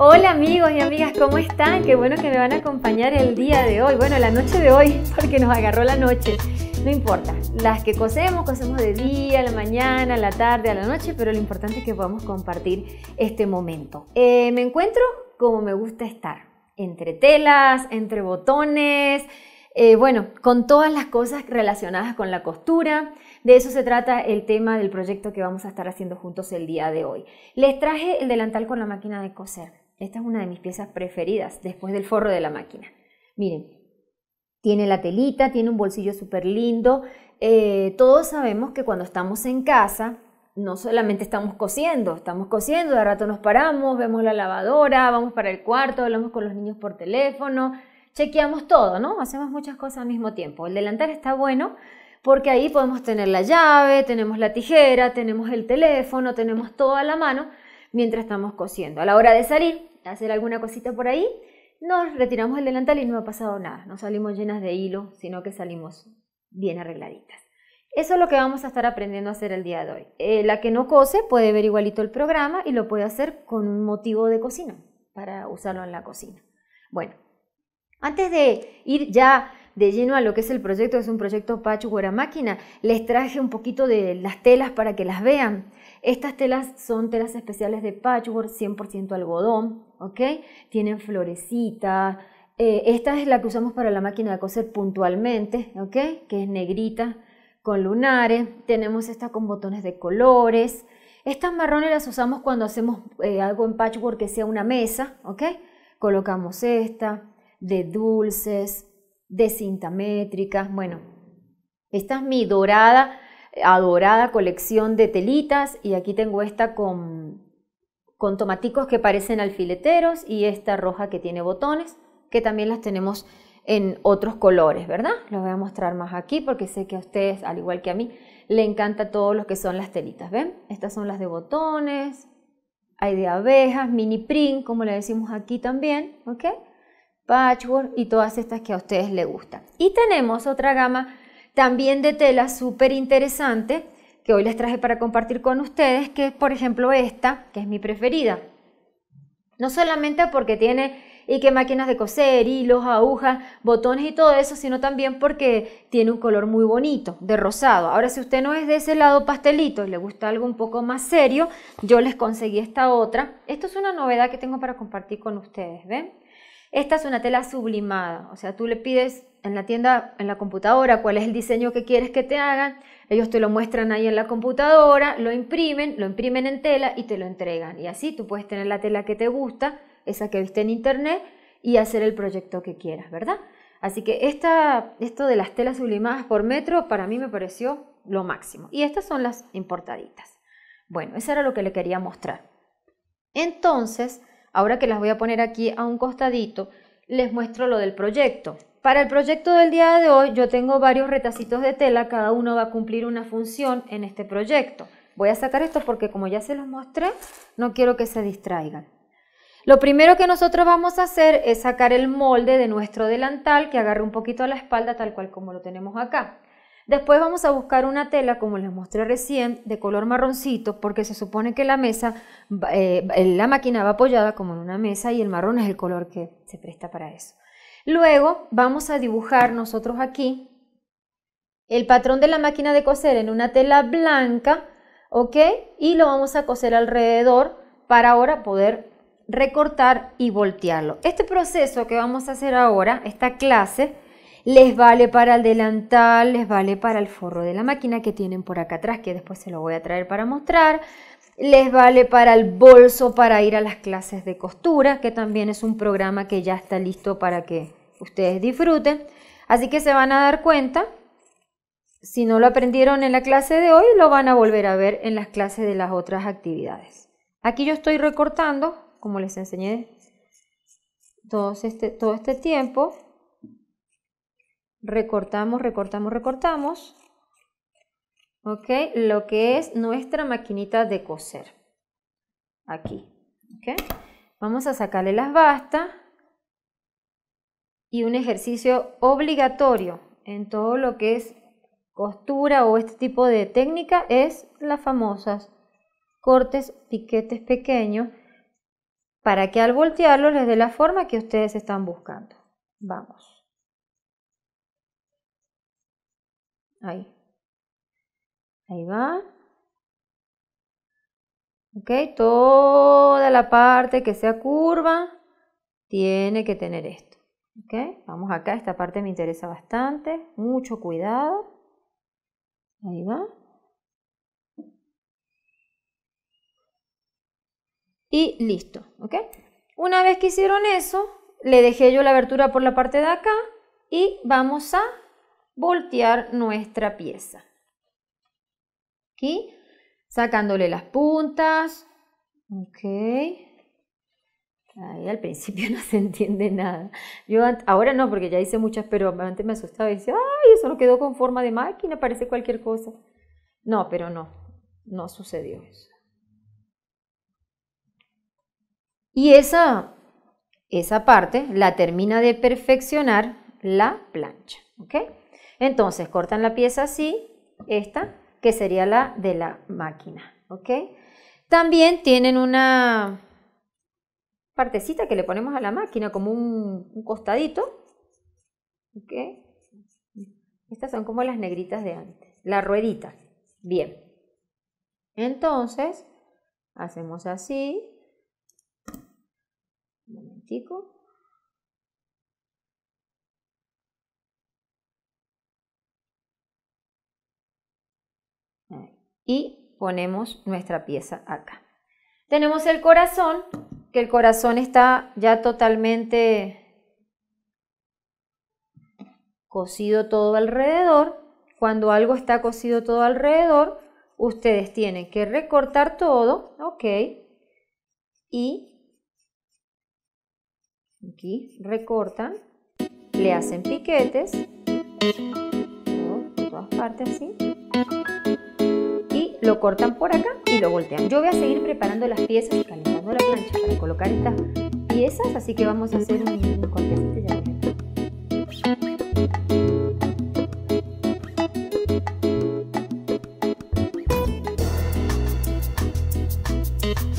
Hola amigos y amigas, ¿cómo están? Qué bueno que me van a acompañar el día de hoy, bueno, la noche de hoy, porque nos agarró la noche. No importa, las que cosemos, cosemos de día, a la mañana, a la tarde, a la noche, pero lo importante es que podamos compartir este momento. Eh, me encuentro como me gusta estar, entre telas, entre botones, eh, bueno, con todas las cosas relacionadas con la costura. De eso se trata el tema del proyecto que vamos a estar haciendo juntos el día de hoy. Les traje el delantal con la máquina de coser. Esta es una de mis piezas preferidas después del forro de la máquina. Miren, tiene la telita, tiene un bolsillo súper lindo. Eh, todos sabemos que cuando estamos en casa, no solamente estamos cosiendo, estamos cosiendo, de rato nos paramos, vemos la lavadora, vamos para el cuarto, hablamos con los niños por teléfono, chequeamos todo, ¿no? Hacemos muchas cosas al mismo tiempo. El delantal está bueno porque ahí podemos tener la llave, tenemos la tijera, tenemos el teléfono, tenemos todo a la mano mientras estamos cosiendo. A la hora de salir, hacer alguna cosita por ahí, nos retiramos el delantal y no ha pasado nada. No salimos llenas de hilo, sino que salimos bien arregladitas. Eso es lo que vamos a estar aprendiendo a hacer el día de hoy. Eh, la que no cose puede ver igualito el programa y lo puede hacer con un motivo de cocina, para usarlo en la cocina. Bueno, antes de ir ya de lleno a lo que es el proyecto, es un proyecto patchwork a máquina, les traje un poquito de las telas para que las vean. Estas telas son telas especiales de patchwork, 100% algodón. ¿ok? Tienen florecita. Eh, esta es la que usamos para la máquina de coser puntualmente, ¿ok? Que es negrita con lunares. Tenemos esta con botones de colores. Estas marrones las usamos cuando hacemos eh, algo en patchwork que sea una mesa, ¿ok? Colocamos esta de dulces, de cinta métrica. Bueno, esta es mi dorada, adorada colección de telitas y aquí tengo esta con con tomaticos que parecen alfileteros y esta roja que tiene botones, que también las tenemos en otros colores, ¿verdad? Los voy a mostrar más aquí porque sé que a ustedes, al igual que a mí, le encanta todo lo que son las telitas, ¿ven? Estas son las de botones, hay de abejas, mini print, como le decimos aquí también, ¿ok? Patchwork y todas estas que a ustedes les gustan. Y tenemos otra gama también de tela súper interesante, que hoy les traje para compartir con ustedes, que es por ejemplo esta, que es mi preferida. No solamente porque tiene y que máquinas de coser, hilos, agujas, botones y todo eso, sino también porque tiene un color muy bonito, de rosado. Ahora, si usted no es de ese lado pastelito y le gusta algo un poco más serio, yo les conseguí esta otra. Esto es una novedad que tengo para compartir con ustedes, ¿ven? Esta es una tela sublimada, o sea, tú le pides en la tienda, en la computadora, cuál es el diseño que quieres que te hagan. Ellos te lo muestran ahí en la computadora, lo imprimen, lo imprimen en tela y te lo entregan. Y así tú puedes tener la tela que te gusta, esa que viste en internet, y hacer el proyecto que quieras, ¿verdad? Así que esto de las telas sublimadas por metro para mí me pareció lo máximo. Y estas son las importaditas. Bueno, eso era lo que le quería mostrar. Entonces, ahora que las voy a poner aquí a un costadito, les muestro lo del proyecto. Para el proyecto del día de hoy yo tengo varios retacitos de tela, cada uno va a cumplir una función en este proyecto. Voy a sacar esto porque como ya se los mostré, no quiero que se distraigan. Lo primero que nosotros vamos a hacer es sacar el molde de nuestro delantal que agarre un poquito a la espalda tal cual como lo tenemos acá. Después vamos a buscar una tela, como les mostré recién, de color marroncito, porque se supone que la mesa, eh, la máquina va apoyada como en una mesa y el marrón es el color que se presta para eso. Luego vamos a dibujar nosotros aquí el patrón de la máquina de coser en una tela blanca, ¿ok? Y lo vamos a coser alrededor para ahora poder recortar y voltearlo. Este proceso que vamos a hacer ahora, esta clase, les vale para el delantal, les vale para el forro de la máquina que tienen por acá atrás, que después se lo voy a traer para mostrar, les vale para el bolso para ir a las clases de costura, que también es un programa que ya está listo para que ustedes disfruten. Así que se van a dar cuenta, si no lo aprendieron en la clase de hoy, lo van a volver a ver en las clases de las otras actividades. Aquí yo estoy recortando, como les enseñé todo este, todo este tiempo. Recortamos, recortamos, recortamos. ¿Ok? Lo que es nuestra maquinita de coser. Aquí. ¿Ok? Vamos a sacarle las bastas y un ejercicio obligatorio en todo lo que es costura o este tipo de técnica es las famosas cortes, piquetes pequeños para que al voltearlo les dé la forma que ustedes están buscando. Vamos. Ahí. Ahí va. Ok, toda la parte que sea curva tiene que tener esto. Vamos acá, esta parte me interesa bastante. Mucho cuidado. Ahí va. Y listo, Una vez que hicieron eso, le dejé yo la abertura por la parte de acá y vamos a voltear nuestra pieza. Aquí, sacándole las puntas, ok, Ahí al principio no se entiende nada. Yo ahora no, porque ya hice muchas, pero antes me asustaba y decía, ay, eso no quedó con forma de máquina, parece cualquier cosa. No, pero no, no sucedió eso. Y esa, esa parte la termina de perfeccionar la plancha, ¿ok? Entonces cortan la pieza así, esta, que sería la de la máquina, ¿ok? También tienen una, partecita que le ponemos a la máquina, como un, costadito. Estas son como las negritas de antes, la ruedita. Bien. Entonces, hacemos así. Un momentico. Y ponemos nuestra pieza acá. Tenemos el corazón que el corazón está ya totalmente cocido todo alrededor. Cuando algo está cocido todo alrededor, ustedes tienen que recortar todo, ok, y aquí recortan, le hacen piquetes, todas partes así, y lo cortan por acá y lo voltean. Yo voy a seguir preparando las piezas y calentando la plancha colocar estas piezas, así que vamos a hacer un, un cortecito